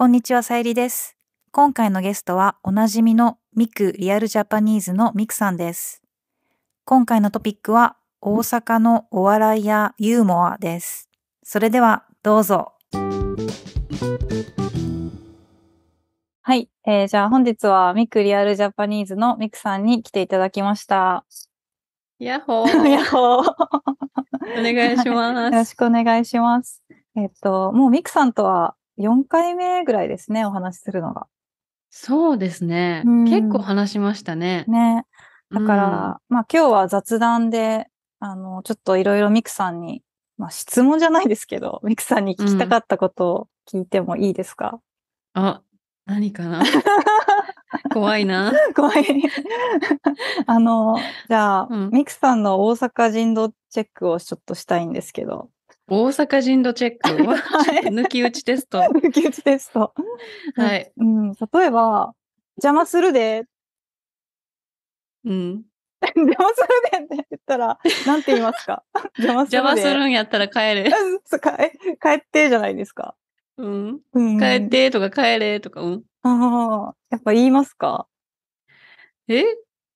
こんにちは、さゆりです。今回のゲストはおなじみのミクリアルジャパニーズのミクさんです。今回のトピックは大阪のお笑いやユーモアです。それではどうぞ。はい、えー、じゃあ本日はミクリアルジャパニーズのミクさんに来ていただきました。ヤッホー。ヤッホー。お願いします、よろしくお願いします。えっと、もうミクさんとは4回目ぐらいですね、お話しするのが。そうですね。うん、結構話しましたね。ね。だから、うん、まあ今日は雑談で、あの、ちょっといろいろミクさんに、まあ質問じゃないですけど、ミクさんに聞きたかったことを聞いてもいいですか、うん、あ、何かな 怖いな。怖い。あの、じゃあ、ミクさんの大阪人道チェックをちょっとしたいんですけど。大阪人度チェック抜き打ちテスト。抜き打ちテスト。はい。うん、例えば、邪魔するで。うん。邪魔するでって言ったら、なんて言いますか 邪魔する邪魔するんやったら帰れ。帰ってじゃないですか。うん。うん、帰ってとか帰れとか、うん。ああ、やっぱ言いますかえ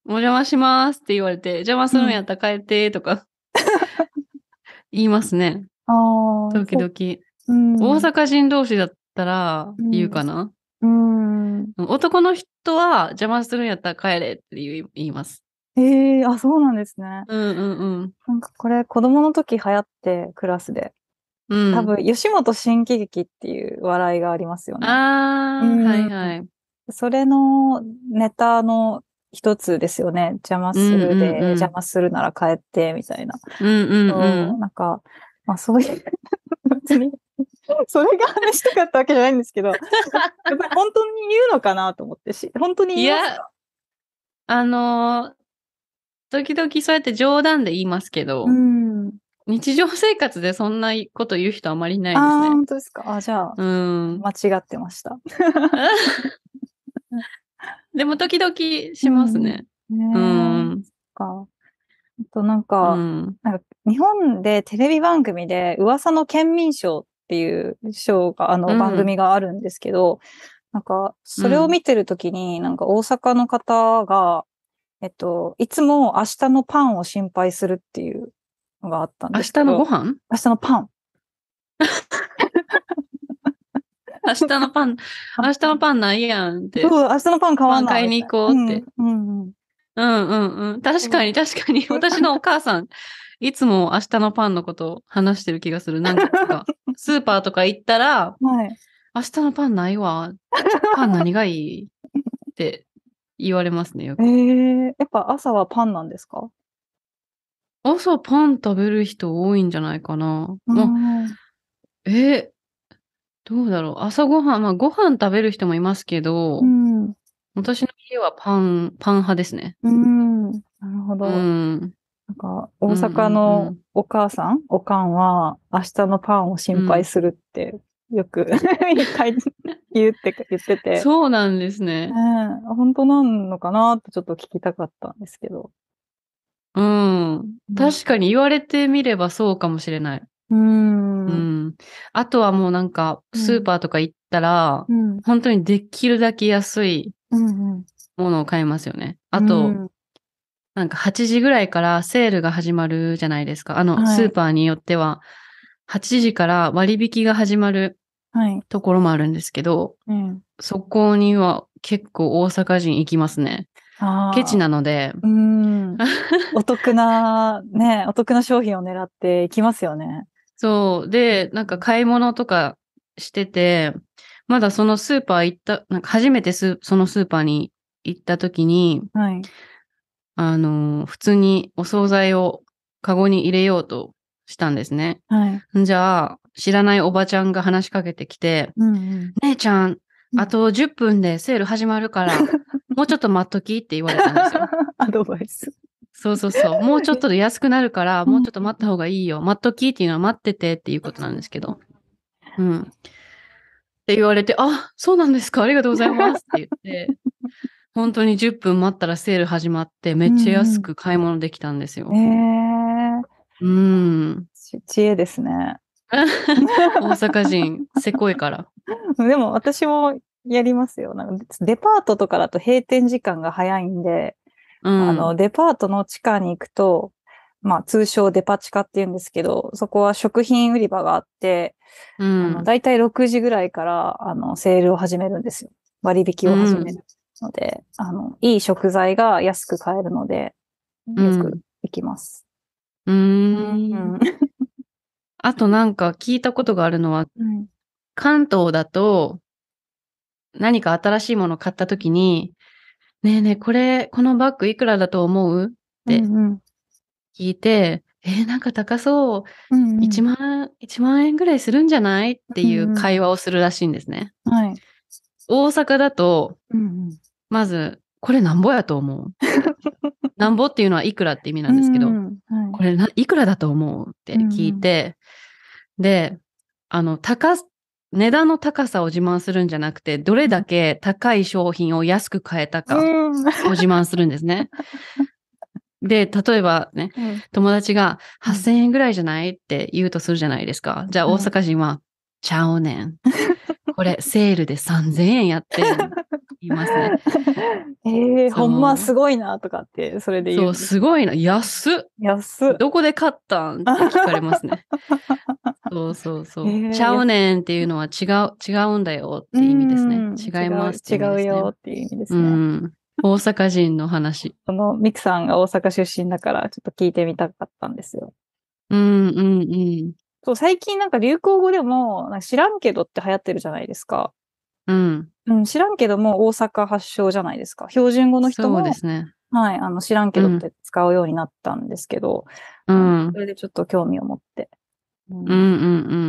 お邪魔しますって言われて、邪魔するんやったら帰ってとか、言いますね。時々。うん、大阪人同士だったら言うかな、うん、うん、男の人は邪魔するんやったら帰れって言います。ええー、あ、そうなんですね。うんうんうん。なんかこれ、子供の時流行って、クラスで。うん、多分、吉本新喜劇っていう笑いがありますよね。ああ、うん、はいはい。それのネタの一つですよね。邪魔するで、うんうんうん、邪魔するなら帰って、みたいな。うんうん、うん、なんか、まあそういう、別 に、それが話したかったわけじゃないんですけど、やっぱり本当に言うのかなと思ってし、本当に言いますかあの時々そうやって冗談で言いますけど、うん、日常生活でそんなこと言う人あまりないですね。あ本当ですか。あじゃあ、うん、間違ってました。でも時々しますね。うん、ねうん。かとなんか、うん、なんか日本でテレビ番組で噂の県民賞っていう賞が、あの番組があるんですけど、うん、なんかそれを見てるときに、なんか大阪の方が、えっと、いつも明日のパンを心配するっていうのがあったんです明日のご飯明日のパン。明日のパン、明日のパンないやんって。そう、明日のパン買わない。パン買いに行こうって。うん、うん、うんうんうんうん。確かに確かに。私のお母さん、いつも明日のパンのこと話してる気がする。なんか、スーパーとか行ったら、はい、明日のパンないわ。パン何がいいって言われますね、よく。えー、やっぱ朝はパンなんですか朝パン食べる人多いんじゃないかな。まあ、えー、どうだろう。朝ごはん、まあご飯食べる人もいますけど、うん私の家はパン、パン派ですね。うん。なるほど。うん。なんか、大阪のお母さん、うんうん、おかんは、明日のパンを心配するって、よく、うん、言って言ってて。そうなんですね。本当なのかなってちょっと聞きたかったんですけど。うん。うん、確かに言われてみればそうかもしれない。うん。うん。あとはもうなんか、スーパーとか行ったら、うん、本当にできるだけ安いものを買いますよね。あと、うん、なんか8時ぐらいからセールが始まるじゃないですか。あの、はい、スーパーによっては、8時から割引が始まるところもあるんですけど、はいうん、そこには結構大阪人行きますね。ケチなので。お得な、ね、お得な商品を狙っていきますよね。そう。で、なんか買い物とかしてて、まだそのスーパー行った、なんか初めてそのスーパーに行った時に、はい、あの、普通にお惣菜をカゴに入れようとしたんですね。はい、じゃあ、知らないおばちゃんが話しかけてきて、うんうん、姉ちゃん、あと10分でセール始まるから、もうちょっと待っときって言われたんですよ。アドバイス。そうそうそう。もうちょっとで安くなるから、もうちょっと待った方がいいよ。待っときっていうのは待っててっていうことなんですけど。うん。って言われて、あ、そうなんですか、ありがとうございますって言って、本当に10分待ったらセール始まって、めっちゃ安く買い物できたんですよ。うん、えー、うん。知恵ですね。大阪人、せこいから。でも私もやりますよ。なんかデパートとかだと閉店時間が早いんで、うん、あのデパートの地下に行くと、まあ通称デパ地下って言うんですけど、そこは食品売り場があって、うん、だいたい6時ぐらいから、あの、セールを始めるんですよ。割引を始めるので、うん、あの、いい食材が安く買えるので、よく行きます。うん。んあとなんか聞いたことがあるのは、うん、関東だと、何か新しいものを買った時に、ねえねえ、これ、このバッグいくらだと思うって、聞いて、えー、なんか高そう、1万、万円ぐらいするんじゃないっていう会話をするらしいんですね。はい。大阪だと、まず、これなんぼやと思う。なんぼっていうのはいくらって意味なんですけど、これいくらだと思うって聞いて、で、あの、高、値段の高さを自慢するんじゃなくて、どれだけ高い商品を安く買えたかを自慢するんですね。で、例えばね、うん、友達が8000円ぐらいじゃないって言うとするじゃないですか。じゃあ大阪人は、ちゃうねん。これ、セールで3000円やって言いますね。え えー、ほんますごいなとかって、それで言う。そう、すごいな。安っ。安っ。どこで買ったんって聞かれますね。そうそうそう、ちゃうねんっていうのは違う、違うんだよっていう意味ですね。違います、ね、違うよっていう意味ですね。うん大阪人の話。そのミクさんが大阪出身だから、ちょっと聞いてみたかったんですよ。うんうんうん。そう、最近なんか流行語でも、なんか知らんけどって流行ってるじゃないですか。うん。うん、知らんけども大阪発祥じゃないですか。標準語の人も。そうですね。はい、あの、知らんけどって使うようになったんですけど、うん。それでちょっと興味を持って。うん、うん、うんう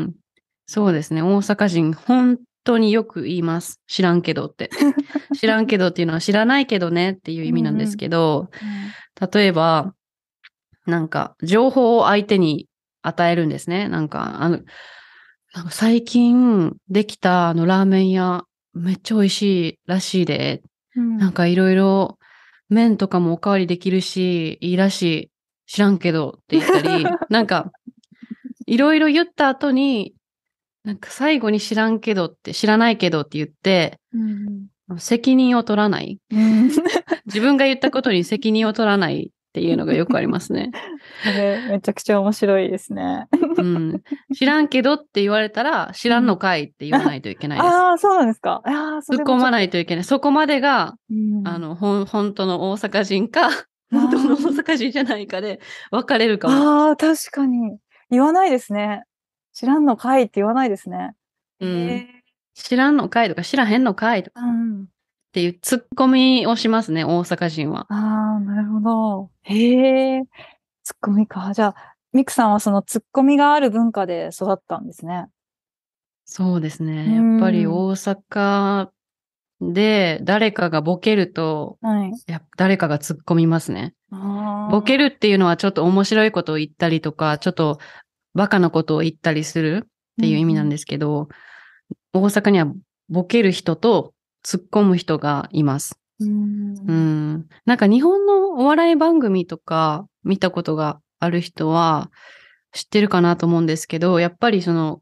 ん。そうですね。大阪人、本当によく言います。知らんけどって。知らんけどっていうのは知らないけどねっていう意味なんですけど、うんうん、例えば、なんか、情報を相手に与えるんですね。なんか、あの、なんか最近できたあのラーメン屋、めっちゃ美味しいらしいで、うん、なんかいろいろ麺とかもおかわりできるし、いいらしい、知らんけどって言ったり、なんか、いろいろ言った後に、なんか最後に知らんけどって、知らないけどって言って、うん、責任を取らない。自分が言ったことに責任を取らないっていうのがよくありますね。めちゃくちゃ面白いですね。うん。知らんけどって言われたら、知らんのかいって言わないといけないです。ああ、そうなんですか。あ突っ込まないといけない。そこまでが、うん、あの、ほん、本当の大阪人か、本当の大阪人じゃないかで分かれるかも。ああ、確かに。言わないですね。知らんのかいって言わないですね。うん。知らんのかいとか知らへんのかいとか、うん、っていうツッコミをしますね、大阪人は。ああ、なるほど。へえ、ツッコミか。じゃあ、ミクさんはそのツッコミがある文化で育ったんですね。そうですね。やっぱり大阪で誰かがボケると、はい、や誰かが突っ込みますね。ボケるっていうのはちょっと面白いことを言ったりとか、ちょっとバカなことを言ったりするっていう意味なんですけど、うん、大阪にはボケる人と突っ込む人がいます。うん、うん、なんか日本のお笑い番組とか見たことがある人は知ってるかなと思うんですけど、やっぱりその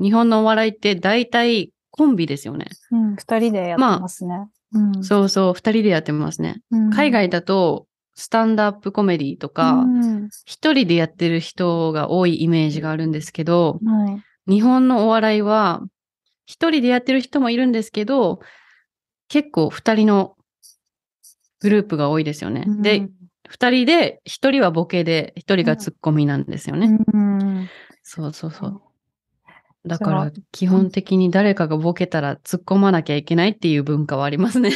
日本のお笑いって大体コンビですよね。うん、二人でやってますね。まあ、うん、そうそう、二人でやってますね。海外だとスタンドアップコメディとか、一、うん、人でやってる人が多いイメージがあるんですけど、はい、日本のお笑いは、一人でやってる人もいるんですけど、結構二人のグループが多いですよね。うん、で、二人で、一人はボケで、一人がツッコミなんですよね。うん、そうそうそう。だから基本的に誰かがボケたら突っ込まなきゃいけないっていう文化はありますね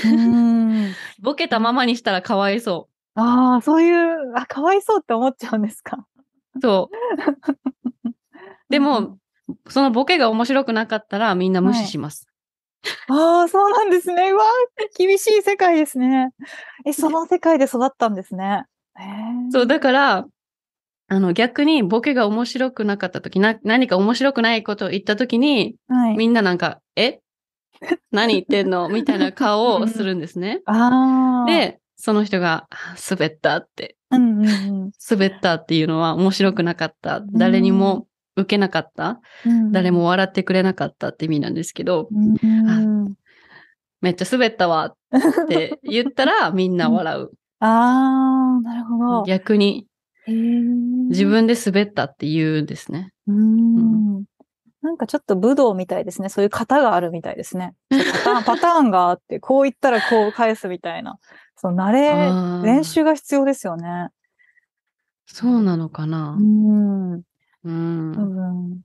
ボケたままにしたらかわいそう。ああ、そういう、あ、かわいそうって思っちゃうんですか。そう。でも、そのボケが面白くなかったらみんな無視します。はい、ああ、そうなんですね。わあ、厳しい世界ですね。え、その世界で育ったんですね。そう、だから、あの、逆にボケが面白くなかった時、な、何か面白くないことを言った時に、はい、みんななんか、え何言ってんのみたいな顔をするんですね。うん、で、その人が滑ったって、うんうんうん、滑ったっていうのは面白くなかった。誰にも受けなかった。うん、誰も笑ってくれなかったって意味なんですけど、うん、めっちゃ滑ったわって言ったら みんな笑う。うん、ああ、なるほど。逆に、自分で滑ったって言うんですね。うんなんかちょっと武道みたいですね。そういう型があるみたいですね。パターン、パターンがあって、こう言ったらこう返すみたいな。その慣れ、練習が必要ですよね。そうなのかな。うん。うん。多分、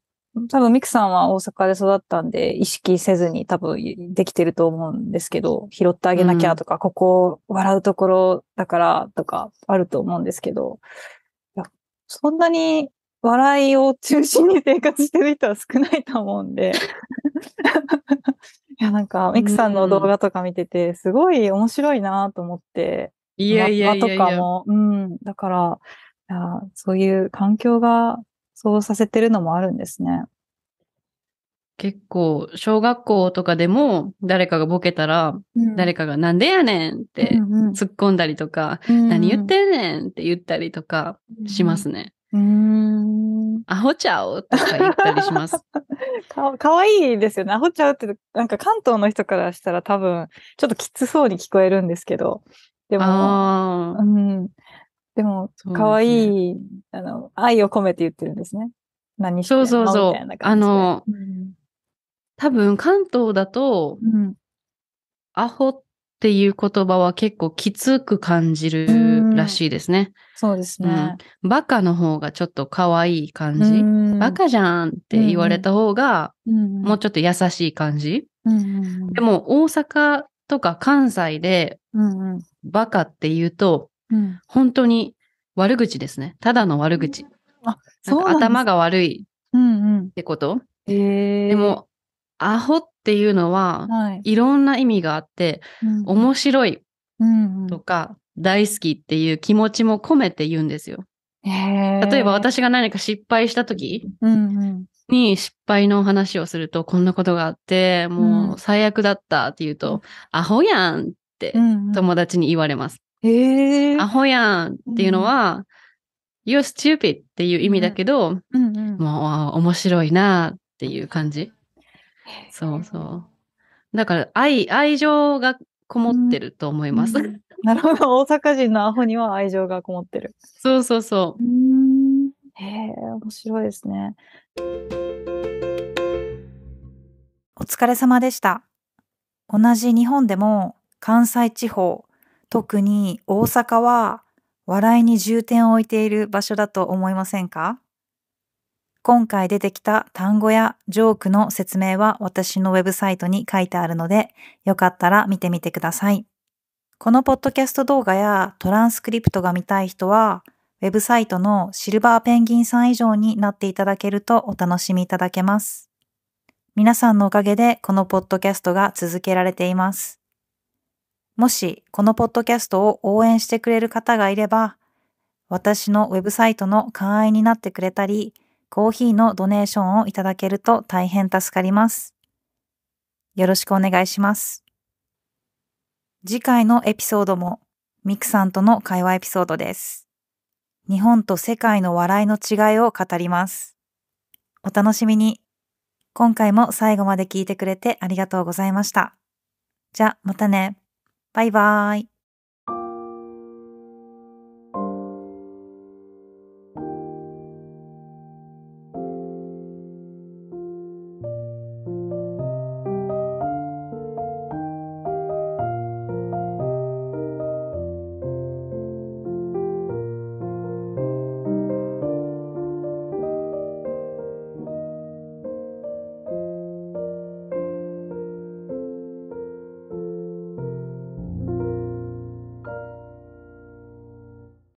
多分ミクさんは大阪で育ったんで、意識せずに多分できてると思うんですけど、拾ってあげなきゃとか、うん、ここ笑うところだからとかあると思うんですけど、いやそんなに笑いを中心に生活してる人は少ないと思うんで いや、なんか、ミクさんの動画とか見てて、すごい面白いなと思って。いやいやいやとかも。うん。だから、いやそういう環境がそうさせてるのもあるんですね。結構、小学校とかでも、誰かがボケたら、誰かがなんでやねんって突っ込んだりとか、何言ってんねんって言ったりとかしますね。うん、うんアホちゃおとか言ったりします。かかわいいですよね。アホちゃうって、なんか関東の人からしたら多分、ちょっときつそうに聞こえるんですけど、でも、うん、でも、かわいい、ね、あの、愛を込めて言ってるんですね。何してそうそうそう。あの、うん、多分関東だと、うん、アホっていう言葉は結構きつく感じる。うんらしいですね。そうですね、うん。バカの方がちょっと可愛い感じ。バカじゃんって言われた方が、もうちょっと優しい感じ。でも大阪とか関西で、バカって言うと、本当に悪口ですね。ただの悪口。あそう頭が悪いってこと、うんうんえー、でも、アホっていうのは、はい、いろんな意味があって、うん、面白いとか、大好きっていう気持ちも込めて言うんですよ。例えば私が何か失敗した時に失敗の話をすると、こんなことがあって、もう最悪だったって言うと、アホやんって友達に言われます。アホやんっていうのは、You're stupid っていう意味だけど、もう面白いなっていう感じ。そうそう。だから愛、愛情がこもってると思います。うん なるほど。大阪人のアホには愛情がこもってる。そうそうそう。へえ、面白いですね。お疲れ様でした。同じ日本でも関西地方、特に大阪は笑いに重点を置いている場所だと思いませんか今回出てきた単語やジョークの説明は私のウェブサイトに書いてあるので、よかったら見てみてください。このポッドキャスト動画やトランスクリプトが見たい人は、ウェブサイトのシルバーペンギンさん以上になっていただけるとお楽しみいただけます。皆さんのおかげでこのポッドキャストが続けられています。もしこのポッドキャストを応援してくれる方がいれば、私のウェブサイトの会員になってくれたり、コーヒーのドネーションをいただけると大変助かります。よろしくお願いします。次回のエピソードも、ミクさんとの会話エピソードです。日本と世界の笑いの違いを語ります。お楽しみに。今回も最後まで聞いてくれてありがとうございました。じゃ、またね。バイバーイ。